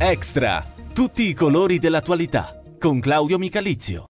Extra, tutti i colori dell'attualità, con Claudio Micalizio.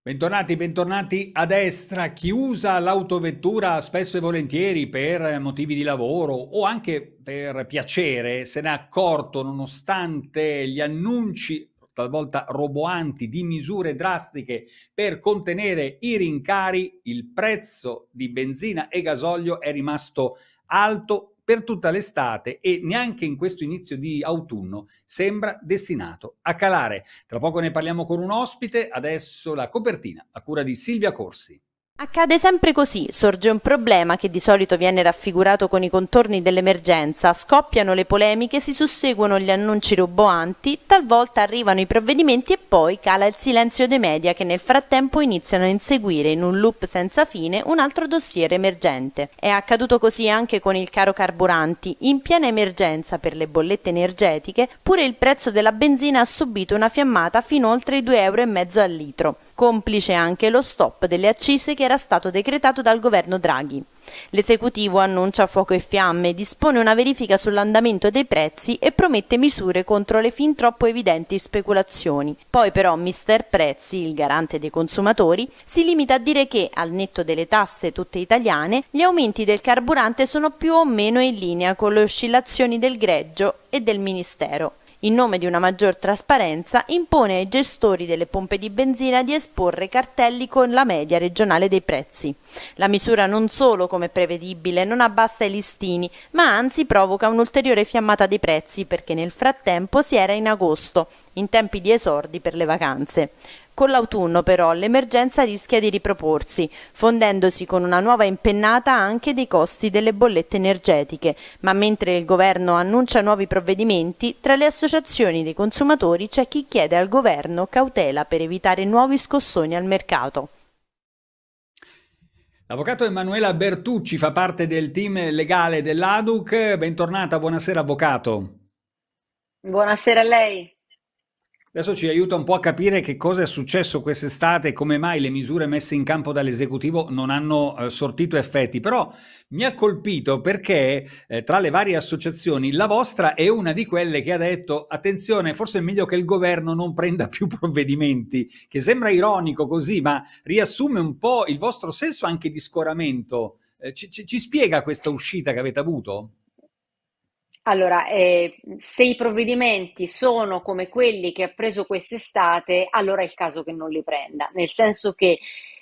Bentornati, bentornati a destra. Chi usa l'autovettura spesso e volentieri per motivi di lavoro o anche per piacere se n'è accorto nonostante gli annunci talvolta roboanti di misure drastiche per contenere i rincari, il prezzo di benzina e gasolio è rimasto alto per tutta l'estate e neanche in questo inizio di autunno sembra destinato a calare. Tra poco ne parliamo con un ospite, adesso la copertina a cura di Silvia Corsi. Accade sempre così, sorge un problema che di solito viene raffigurato con i contorni dell'emergenza, scoppiano le polemiche, si susseguono gli annunci roboanti, talvolta arrivano i provvedimenti e poi cala il silenzio dei media che nel frattempo iniziano a inseguire in un loop senza fine un altro dossier emergente. È accaduto così anche con il caro carburanti, in piena emergenza per le bollette energetiche, pure il prezzo della benzina ha subito una fiammata fino oltre i 2,5 euro al litro complice anche lo stop delle accise che era stato decretato dal governo Draghi. L'esecutivo annuncia fuoco e fiamme, dispone una verifica sull'andamento dei prezzi e promette misure contro le fin troppo evidenti speculazioni. Poi però Mister Prezzi, il garante dei consumatori, si limita a dire che, al netto delle tasse tutte italiane, gli aumenti del carburante sono più o meno in linea con le oscillazioni del greggio e del Ministero in nome di una maggior trasparenza, impone ai gestori delle pompe di benzina di esporre cartelli con la media regionale dei prezzi. La misura non solo, come prevedibile, non abbassa i listini, ma anzi provoca un'ulteriore fiammata dei prezzi perché nel frattempo si era in agosto, in tempi di esordi per le vacanze. Con l'autunno però l'emergenza rischia di riproporsi, fondendosi con una nuova impennata anche dei costi delle bollette energetiche, ma mentre il governo annuncia nuovi provvedimenti, tra le associazioni dei consumatori c'è chi chiede al governo cautela per evitare nuovi scossoni al mercato. L'avvocato Emanuela Bertucci fa parte del team legale dell'ADUC. Bentornata, buonasera avvocato. Buonasera a lei. Adesso ci aiuta un po' a capire che cosa è successo quest'estate e come mai le misure messe in campo dall'esecutivo non hanno eh, sortito effetti. Però mi ha colpito perché eh, tra le varie associazioni la vostra è una di quelle che ha detto attenzione, forse è meglio che il governo non prenda più provvedimenti, che sembra ironico così, ma riassume un po' il vostro senso anche di scoramento. Eh, ci, ci, ci spiega questa uscita che avete avuto? Allora, eh, se i provvedimenti sono come quelli che ha preso quest'estate, allora è il caso che non li prenda, nel senso che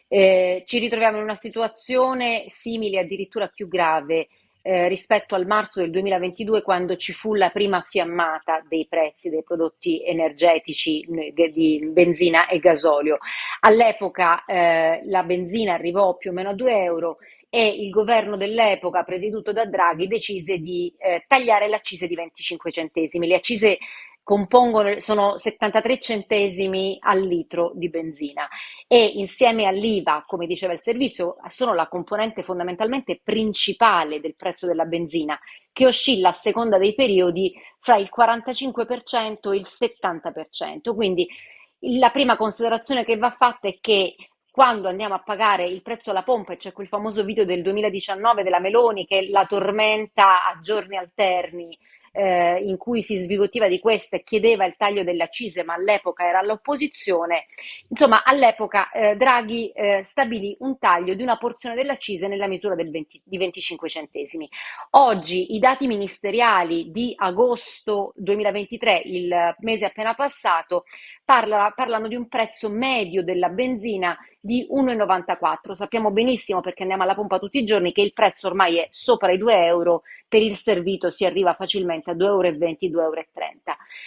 eh, ci ritroviamo in una situazione simile, addirittura più grave, eh, rispetto al marzo del 2022 quando ci fu la prima fiammata dei prezzi dei prodotti energetici di benzina e gasolio. All'epoca eh, la benzina arrivò più o meno a 2 euro, e il governo dell'epoca, presieduto da Draghi, decise di eh, tagliare le accise di 25 centesimi. Le accise compongono, sono 73 centesimi al litro di benzina e insieme all'IVA, come diceva il servizio, sono la componente fondamentalmente principale del prezzo della benzina, che oscilla a seconda dei periodi fra il 45% e il 70%. Quindi la prima considerazione che va fatta è che quando andiamo a pagare il prezzo alla pompa, e c'è quel famoso video del 2019 della Meloni che la tormenta a giorni alterni, eh, in cui si sbigottiva di questa e chiedeva il taglio delle accise, ma all'epoca era all'opposizione. Insomma, all'epoca eh, Draghi eh, stabilì un taglio di una porzione delle accise nella misura 20, di 25 centesimi. Oggi i dati ministeriali di agosto 2023, il mese appena passato, parla, parlano di un prezzo medio della benzina di 1,94. Sappiamo benissimo, perché andiamo alla pompa tutti i giorni, che il prezzo ormai è sopra i 2 euro, per il servito si arriva facilmente a 2,20 euro, 2,30 euro.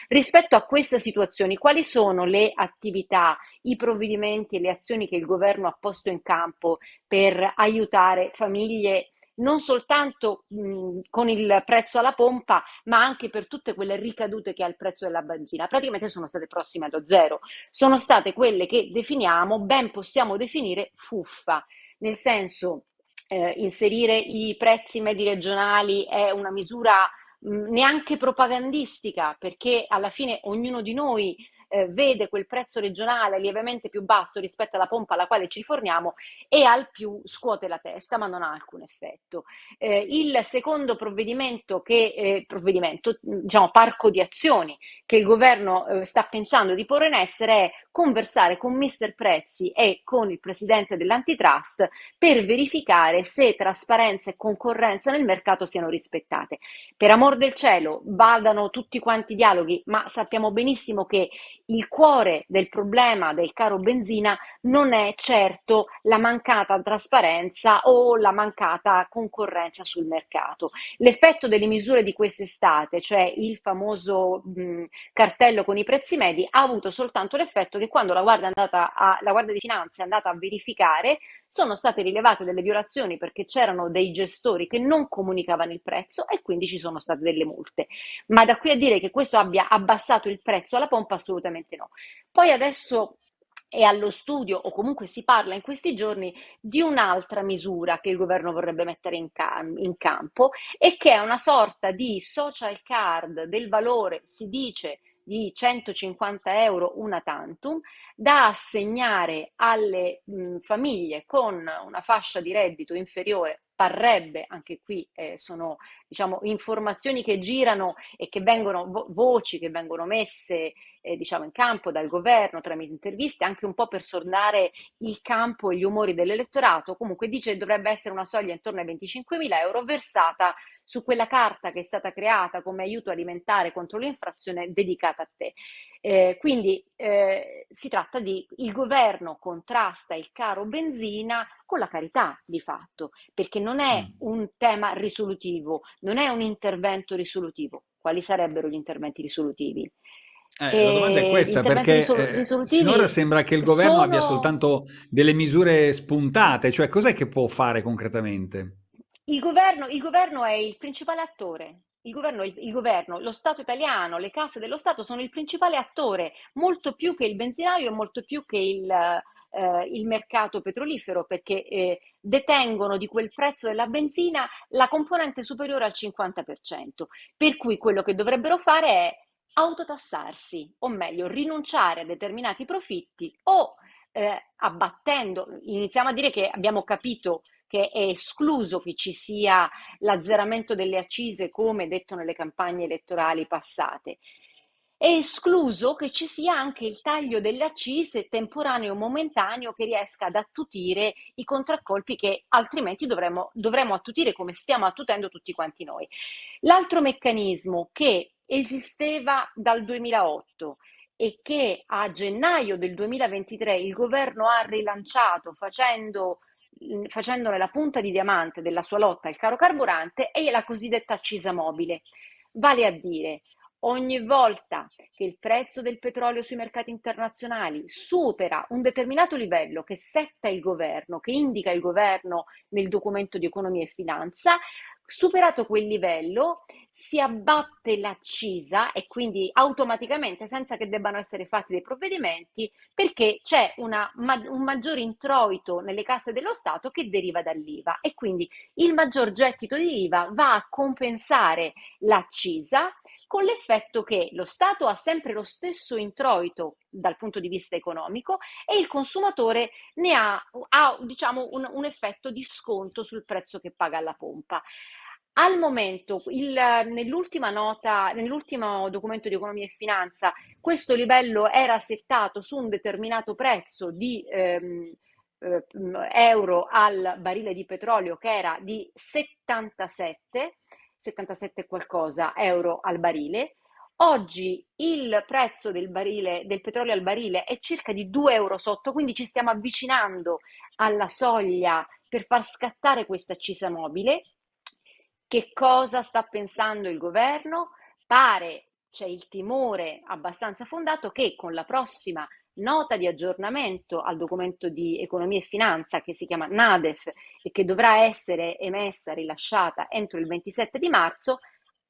Rispetto a queste situazioni, quali sono le attività, i provvedimenti e le azioni che il governo ha posto in campo per aiutare famiglie non soltanto mh, mhmm, con il prezzo alla pompa, ma anche per tutte quelle ricadute che ha il prezzo della benzina. Praticamente sono state prossime allo zero. Sono state quelle che definiamo, ben possiamo definire fuffa, nel senso eh, inserire i prezzi medi regionali è una misura mh, mhmm, neanche propagandistica, perché alla fine ognuno di noi eh, vede quel prezzo regionale lievemente più basso rispetto alla pompa alla quale ci riforniamo e al più scuote la testa, ma non ha alcun effetto. Eh, il secondo provvedimento, che, eh, provvedimento, diciamo, parco di azioni che il governo eh, sta pensando di porre in essere è conversare con Mr. Prezzi e con il presidente dell'antitrust per verificare se trasparenza e concorrenza nel mercato siano rispettate. Per amor del cielo, vadano tutti quanti i dialoghi, ma sappiamo benissimo che il cuore del problema del caro benzina non è certo la mancata trasparenza o la mancata concorrenza sul mercato. L'effetto delle misure di quest'estate, cioè il famoso mh, cartello con i prezzi medi, ha avuto soltanto l'effetto che quando la Guardia, a, la Guardia di Finanza è andata a verificare sono state rilevate delle violazioni perché c'erano dei gestori che non comunicavano il prezzo e quindi ci sono state delle multe. Ma da qui a dire che questo abbia abbassato il prezzo alla pompa assolutamente no. Poi adesso è allo studio o comunque si parla in questi giorni di un'altra misura che il governo vorrebbe mettere in, cam- in, campo e che è una sorta di social card del valore, si dice, di 150 euro una tantum da assegnare alle mh, famiglie con una fascia di reddito inferiore parrebbe, anche qui eh, sono diciamo, informazioni che girano e che vengono, vo- voci che vengono messe eh, diciamo, in campo dal governo tramite interviste, anche un po' per sornare il campo e gli umori dell'elettorato, comunque dice che dovrebbe essere una soglia intorno ai 25.000 euro versata su quella carta che è stata creata come aiuto alimentare contro l'infrazione dedicata a te. Eh, quindi eh, si tratta di il governo contrasta il caro benzina con la carità di fatto, perché non è mm. un tema risolutivo, non è un intervento risolutivo. Quali sarebbero gli interventi risolutivi? Eh, la domanda è eh, questa, perché risol- eh, finora sembra che il governo sono... abbia soltanto delle misure spuntate, cioè cos'è che può fare concretamente? Il governo, il governo è il principale attore. Il governo, il, il governo, lo Stato italiano, le casse dello Stato sono il principale attore, molto più che il benzinaio e molto più che il, eh, il mercato petrolifero, perché eh, detengono di quel prezzo della benzina la componente superiore al 50%, per cui quello che dovrebbero fare è autotassarsi, o meglio rinunciare a determinati profitti o eh, abbattendo, iniziamo a dire che abbiamo capito che è escluso che ci sia l'azzeramento delle accise come detto nelle campagne elettorali passate è escluso che ci sia anche il taglio delle accise temporaneo o momentaneo che riesca ad attutire i contraccolpi che altrimenti dovremmo, dovremmo attutire come stiamo attutendo tutti quanti noi. L'altro meccanismo che esisteva dal 2008 e che a gennaio del 2023 il governo ha rilanciato facendo mm, facendone la punta di diamante della sua lotta al caro carburante è la cosiddetta accisa mobile. Vale a dire, Ogni volta che il prezzo del petrolio sui mercati internazionali supera un determinato livello che setta il governo, che indica il governo nel documento di economia e finanza, superato quel livello si abbatte l'accisa e quindi automaticamente, senza che debbano essere fatti dei provvedimenti, perché c'è una, un maggior introito nelle casse dello Stato che deriva dall'IVA e quindi il maggior gettito di IVA va a compensare l'accisa con l'effetto che lo Stato ha sempre lo stesso introito dal punto di vista economico e il consumatore ne ha, ha diciamo, un, un effetto di sconto sul prezzo che paga alla pompa. Al momento, il, nell'ultima nota, nell'ultimo documento di economia e finanza, questo livello era settato su un determinato prezzo di ehm, eh, euro al barile di petrolio che era di 77 77 qualcosa euro al barile. Oggi il prezzo del, barile, del petrolio al barile è circa di 2 euro sotto, quindi ci stiamo avvicinando alla soglia per far scattare questa accisa mobile. Che cosa sta pensando il governo? Pare c'è il timore abbastanza fondato che con la prossima nota di aggiornamento al documento di economia e finanza che si chiama NADEF e che dovrà essere emessa, rilasciata entro il 27 di marzo,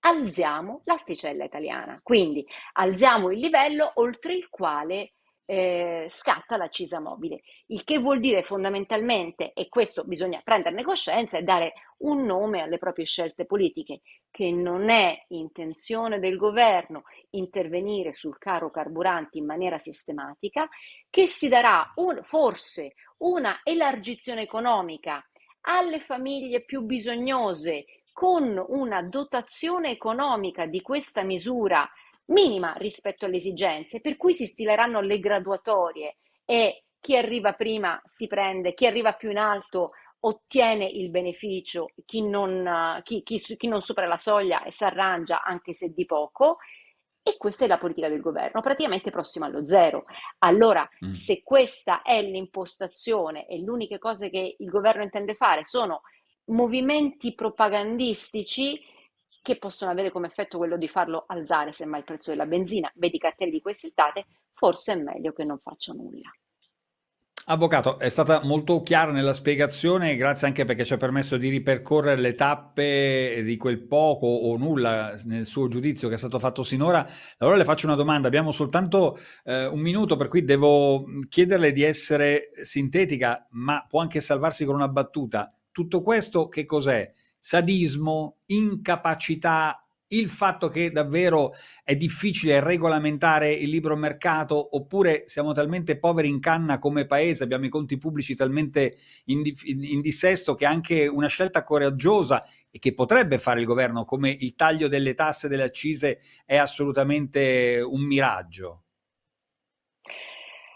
alziamo l'asticella italiana. Quindi alziamo il livello oltre il quale eh, scatta CISA mobile, il che vuol dire fondamentalmente, e questo bisogna prenderne coscienza e dare un nome alle proprie scelte politiche, che non è intenzione del governo intervenire sul caro carburanti in maniera sistematica, che si darà un, forse una elargizione economica alle famiglie più bisognose con una dotazione economica di questa misura minima rispetto alle esigenze, per cui si stileranno le graduatorie e chi arriva prima si prende, chi arriva più in alto ottiene il beneficio, chi non, eh, chi, chi, chi non supera la soglia e si arrangia anche se di poco. E questa è la politica del governo, praticamente prossima allo zero. Allora, mm. se questa è l'impostazione e l'unica cosa che il governo intende fare sono movimenti propagandistici, che possono avere come effetto quello di farlo alzare semmai il prezzo della benzina, vedi i cartelli di quest'estate, forse è meglio che non faccio nulla. Avvocato, è stata molto chiara nella spiegazione, grazie anche perché ci ha permesso di ripercorrere le tappe di quel poco o nulla nel suo giudizio che è stato fatto sinora. Allora le faccio una domanda, abbiamo soltanto eh, un minuto per cui devo chiederle di essere sintetica, ma può anche salvarsi con una battuta. Tutto questo che cos'è? sadismo, incapacità, il fatto che davvero è difficile regolamentare il libero mercato oppure siamo talmente poveri in canna come paese, abbiamo i conti pubblici talmente in, in, in, dissesto che anche una scelta coraggiosa e che potrebbe fare il governo come il taglio delle tasse e delle accise è assolutamente un miraggio.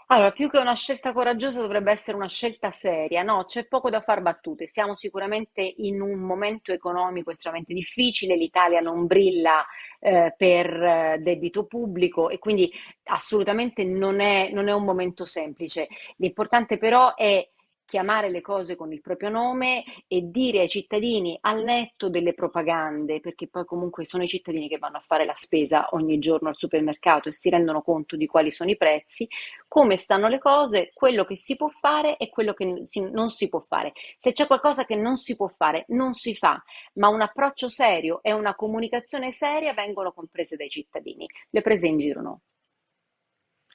Allora, più che una scelta coraggiosa dovrebbe essere una scelta seria, no? C'è poco da far battute, siamo sicuramente in un momento economico estremamente difficile, l'Italia non brilla eh, per eh, debito pubblico e quindi assolutamente non è, non è un momento semplice. L'importante però è chiamare le cose con il proprio nome e dire ai cittadini, al netto delle propagande, perché poi comunque sono i cittadini che vanno a fare la spesa ogni giorno al supermercato e si rendono conto di quali sono i prezzi, come stanno le cose, quello che si può fare e quello che non si può fare. Se c'è qualcosa che non si può fare, non si fa, ma un approccio serio e una comunicazione seria vengono comprese dai cittadini, le prese in giro no.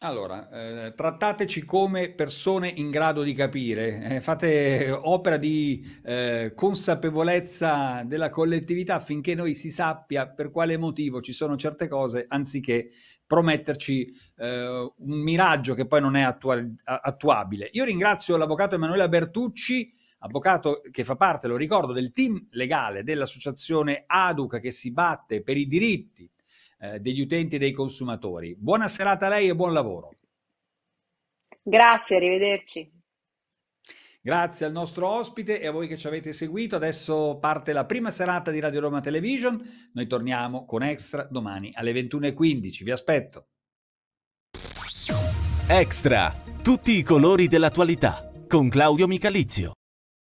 Allora, eh, trattateci come persone in grado di capire, eh, fate opera di eh, consapevolezza della collettività affinché noi si sappia per quale motivo ci sono certe cose, anziché prometterci eh, un miraggio che poi non è attuabile. Io ringrazio l'avvocato Emanuele Bertucci, avvocato che fa parte, lo ricordo, del team legale dell'associazione ADUCA che si batte per i diritti eh, degli utenti e dei consumatori. Buona serata a lei e buon lavoro. Grazie, arrivederci. Grazie al nostro ospite e a voi che ci avete seguito. Adesso parte la prima serata di Radio Roma Television. Noi torniamo con Extra domani alle 21.15. Vi aspetto. Extra, tutti i colori dell'attualità con Claudio Micalizio.